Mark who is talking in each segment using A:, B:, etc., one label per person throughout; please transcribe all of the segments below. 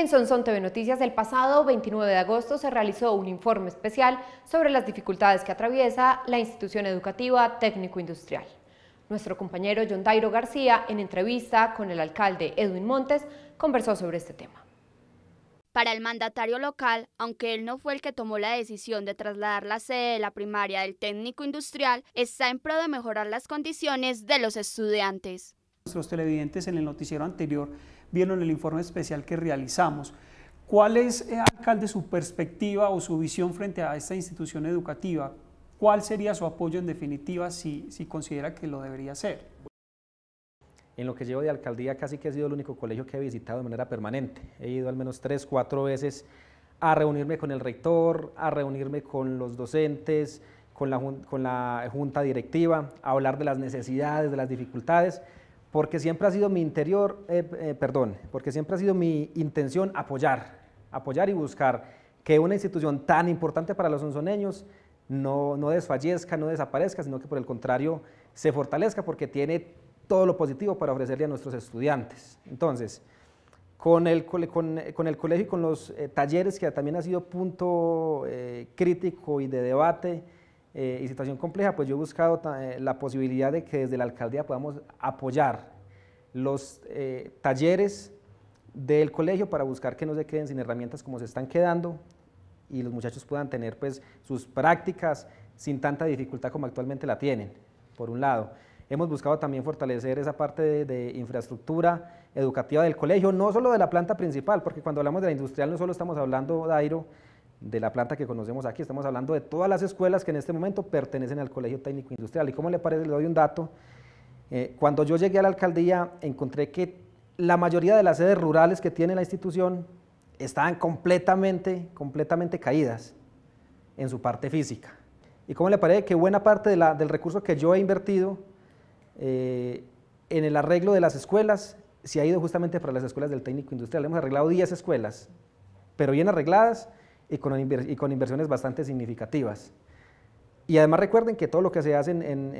A: En Sonsón TV Noticias, del pasado 29 de agosto se realizó un informe especial sobre las dificultades que atraviesa la institución educativa técnico-industrial. Nuestro compañero John Dairo García, en entrevista con el alcalde Edwin Montes, conversó sobre este tema. Para el mandatario local, aunque él no fue el que tomó la decisión de trasladar la sede de la primaria del técnico industrial, está en pro de mejorar las condiciones de los estudiantes. Nuestros televidentes en el noticiero anterior vieron el informe especial que realizamos. ¿Cuál es, eh, alcalde, su perspectiva o su visión frente a esta institución educativa? ¿Cuál sería su apoyo en definitiva si, considera que lo debería hacer?
B: En lo que llevo de alcaldía casi que ha sido el único colegio que he visitado de manera permanente. He ido al menos tres, cuatro veces a reunirme con el rector, a reunirme con los docentes, con la, con la junta directiva, a hablar de las necesidades, de las dificultades porque siempre ha sido mi interior, eh, eh, perdón, porque siempre ha sido mi intención apoyar, apoyar y buscar que una institución tan importante para los onzoneños no, no desfallezca, no desaparezca, sino que por el contrario se fortalezca porque tiene todo lo positivo para ofrecerle a nuestros estudiantes. Entonces, con el, con, con el colegio y con los eh, talleres que también ha sido punto crítico y de debate, eh, y situación compleja, pues yo he buscado eh, la posibilidad de que desde la alcaldía podamos apoyar los eh, talleres del colegio para buscar que no se queden sin herramientas como se están quedando y los muchachos puedan tener pues sus prácticas sin tanta dificultad como actualmente la tienen, por un lado. Hemos buscado también fortalecer esa parte de, de, infraestructura educativa del colegio, no solo de la planta principal, porque cuando hablamos de la industrial no solo estamos hablando, de Dairo, de la planta que conocemos aquí. Estamos hablando de todas las escuelas que en este momento pertenecen al Colegio Técnico Industrial. ¿Y cómo le parece? Le doy un dato. Eh, cuando yo llegué a la alcaldía, encontré que la mayoría de las sedes rurales que tiene la institución estaban completamente, completamente caídas en su parte física. ¿Y cómo le parece que buena parte la, del recurso que yo he invertido eh, en el arreglo de las escuelas se ha ido justamente para las escuelas del técnico industrial? Hemos arreglado 10 escuelas, pero bien arregladas, y con, inversiones bastante significativas. Y además recuerden que todo lo que se hace en, en,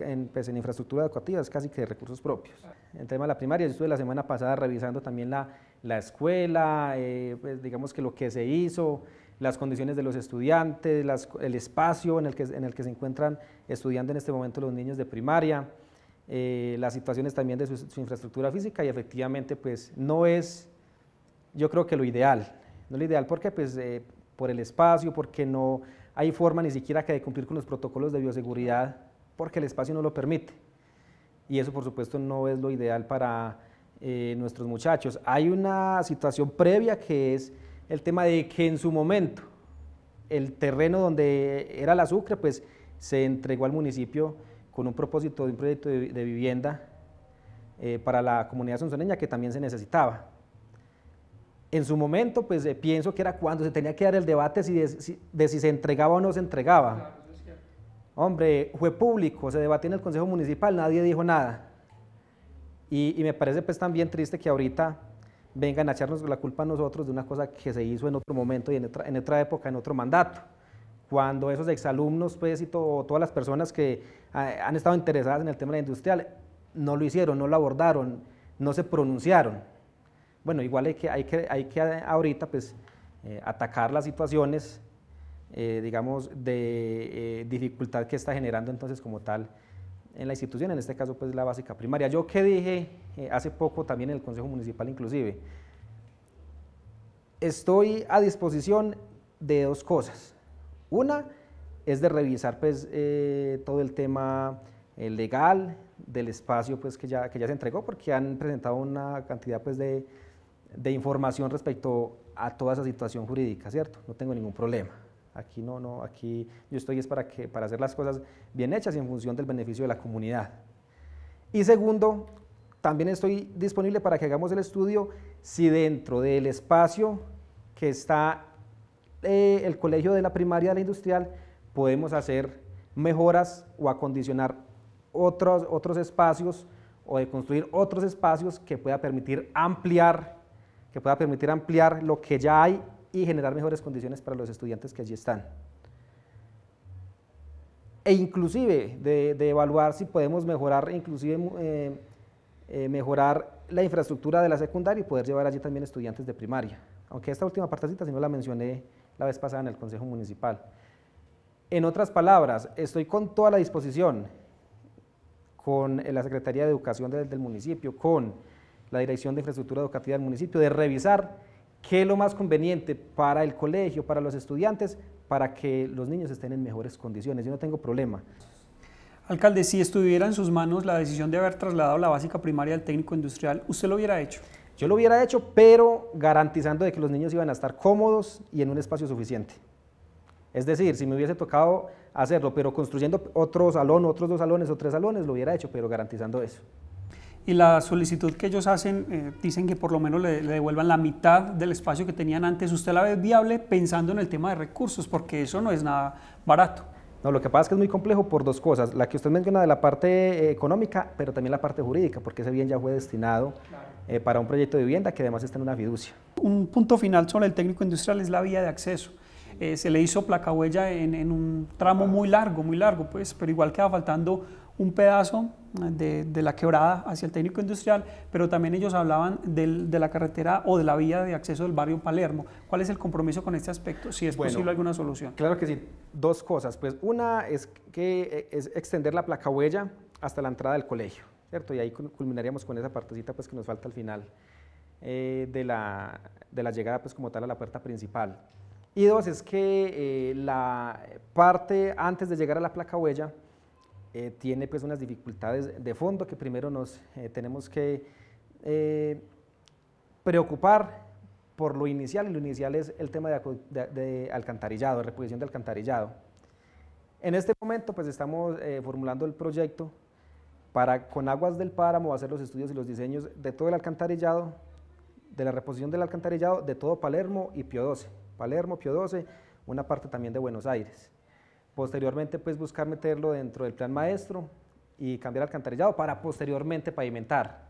B: en, pues, infraestructura educativa es casi que de recursos propios. En tema de la primaria, yo estuve la semana pasada revisando también la, la escuela, eh, pues, digamos que lo que se hizo, las condiciones de los estudiantes, el espacio en el, que, en el que se encuentran estudiando en este momento los niños de primaria, eh, las situaciones también de su, su, infraestructura física y efectivamente pues no es yo creo que lo ideal. No es lo ideal porque pues, eh, por el espacio, porque no hay forma ni siquiera que de cumplir con los protocolos de bioseguridad, porque el espacio no lo permite. Y eso por supuesto no es lo ideal para eh, nuestros muchachos. Hay una situación previa que es el tema de que en su momento el terreno donde era la Sucre pues se entregó al municipio con un propósito de un proyecto de, vivienda eh, para la comunidad sonzoneña que también se necesitaba en su momento, pues eh, pienso que era cuando se tenía que dar el debate si de, si, se entregaba o no se entregaba. Hombre, fue público, se debatió en el Consejo Municipal, nadie dijo nada. Y, me parece pues también triste que ahorita vengan a echarnos la culpa a nosotros de una cosa que se hizo en otro momento y en otra, en época, en otro mandato. Cuando esos exalumnos pues y todas las personas que ah, han estado interesadas en el tema de la industrial no lo hicieron, no lo abordaron, no se pronunciaron bueno, igual hay que, hay que, eh, ahorita pues, eh, atacar las situaciones, eh, digamos, de dificultad que está generando entonces como tal en la institución, en este caso pues la básica primaria. Yo que dije hace poco también en el Consejo Municipal inclusive, estoy a disposición de dos cosas. Una es de revisar pues todo el tema legal del espacio pues que ya, que ya se entregó porque han presentado una cantidad pues de, de información respecto a toda esa situación jurídica, ¿cierto? No tengo ningún problema. Aquí no, no, aquí yo estoy es para, que, para hacer las cosas bien hechas y en función del beneficio de la comunidad. Y segundo, también estoy disponible para que hagamos el estudio si dentro del espacio que está eh, el colegio de la primaria de la industrial podemos hacer mejoras o acondicionar otros, otros espacios o de construir otros espacios que pueda permitir ampliar que pueda permitir ampliar lo que ya hay y generar mejores condiciones para los estudiantes que allí están. E inclusive de, evaluar si podemos mejorar, inclusive eh, eh, mejorar la infraestructura de la secundaria y poder llevar allí también estudiantes de primaria. Aunque esta última partecita si no la mencioné la vez pasada en el Consejo Municipal. En otras palabras, estoy con toda la disposición, con la Secretaría de Educación del municipio, con la Dirección de Infraestructura Educativa del municipio, de revisar qué es lo más conveniente para el colegio, para los estudiantes, para que los niños estén en mejores condiciones. Yo no tengo problema.
A: Alcalde, si estuviera en sus manos la decisión de haber
B: trasladado la básica primaria al técnico industrial, ¿usted lo hubiera hecho? Yo lo hubiera hecho, pero garantizando de que los niños iban a estar cómodos y en un espacio suficiente. Es decir, si me hubiese tocado hacerlo, pero construyendo otro salón, otros dos salones o tres salones, lo hubiera hecho, pero garantizando eso
A: y la solicitud que ellos hacen, eh, dicen que por lo menos le, devuelvan la mitad del espacio que tenían antes. ¿Usted la ve viable pensando en el tema de recursos? Porque eso no es nada
B: barato. No, lo que pasa es que es muy complejo por dos cosas. La que usted menciona de la parte eh, económica, pero también la parte jurídica, porque ese bien ya fue destinado eh, para un proyecto de vivienda que además está en una fiducia.
A: Un punto final sobre el técnico industrial es la vía de acceso. se le hizo placa huella en, en, un tramo muy largo, muy largo, pues, pero igual queda faltando un pedazo eh, de, la quebrada hacia el técnico industrial, pero también ellos hablaban de la carretera o de la vía de
B: acceso del barrio Palermo. ¿Cuál es el compromiso con este aspecto? Si es posible alguna solución. Claro que sí. Dos cosas. Pues una es que eh, es extender la placa huella hasta la entrada del colegio, ¿cierto? Y ahí culminaríamos con esa partecita pues, que nos falta al final eh, de, la, llegada pues, como tal a la puerta principal. Y dos, es que la parte antes de llegar a la placa huella, eh, tiene pues unas dificultades de fondo que primero nos eh, tenemos que eh, preocupar por lo inicial, y lo inicial es el tema de, alcantarillado, de reposición de alcantarillado. En este momento pues estamos formulando el proyecto para con aguas del páramo hacer los estudios y los diseños de todo el alcantarillado, de la reposición del alcantarillado de todo Palermo y Pio XII. Palermo, Pio XII, una parte también de Buenos Aires. Posteriormente, pues buscar meterlo dentro del plan maestro y cambiar alcantarillado para posteriormente pavimentar.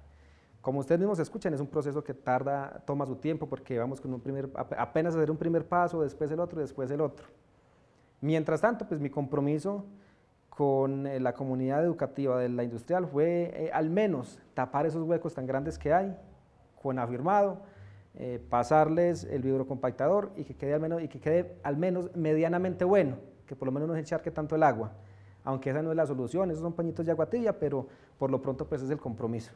B: Como ustedes mismos escuchan, es un proceso que tarda, toma su tiempo porque vamos con un primer, apenas hacer un primer paso, después el otro, y después el otro. Mientras tanto, pues mi compromiso con eh, la comunidad educativa de la industrial fue eh, al menos tapar esos huecos tan grandes que hay con afirmado, eh, pasarles el vibrocompactador y que quede al menos, y que quede al menos medianamente bueno que por lo menos no se encharque tanto el agua. Aunque esa no es la solución, esos son pañitos de agua pero por lo pronto pues es el compromiso.